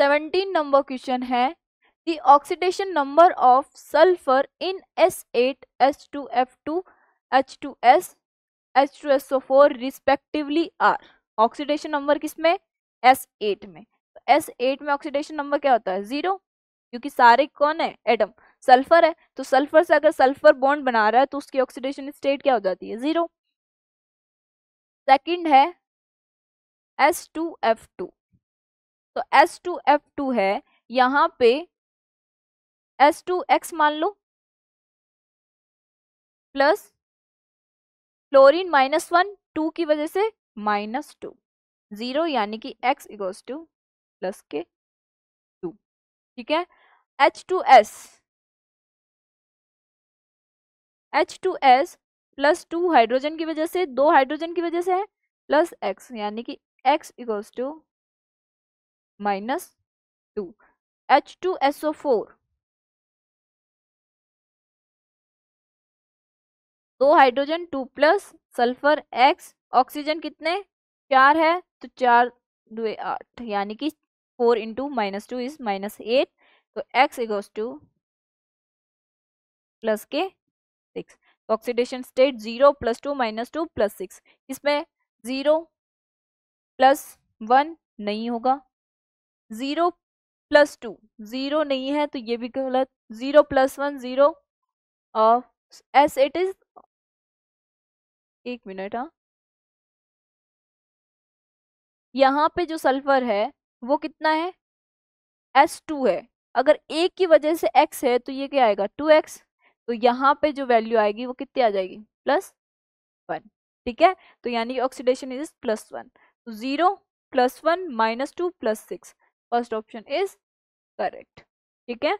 seventeen number question है the oxidation number of sulphur in S eight H two F two H two S H two S O four respectively are oxidation number किस में S eight में S तो eight में oxidation number क्या होता है zero क्योंकि सारे कौन है एटम सल्फर है तो सल्फर से अगर सल्फर बॉन्ड बना रहा है तो उसकी ऑक्सीडेशन स्टेट क्या हो जाती है जीरो सेकंड है एस टू एफ टू तो एस टू एफ टू है यहाँ पे एस टू एक्स मान लो plus chlorine minus one two की वजह से माइनस टू ज़ीरो यानी कि एक्स इगोस टू प्लस के टू ठीक है H two S H two S plus two hydrogen की वजह से दो हाइड्रोजन की वजह से है प्लस एक्स यानी कि X equals to minus 2 H2SO4 दो hydrogen two plus sulphur X oxygen कितने चार है तो चार दो आठ यानी कि four into minus two is minus eight तो एक्स इगोस टू प्लस के six oxidation state zero plus two minus two plus six इसमें जीरो प्लस वन नहीं होगा ज़ीरो प्लस टू ज़ीरो नहीं है तो ये भी गलत zero plus one zero S it is एक मिनट हाँ यहाँ पे जो सल्फर है वो कितना है एस टू है अगर एक की वजह से एक्स है तो ये क्या आएगा टू एक्स तो यहाँ पे जो वैल्यू आएगी वो कितनी आ जाएगी प्लस वन ठीक है तो यानी ऑक्सीडेशन इज प्लस वन तो zero plus one minus two plus six first option is correct ठीक है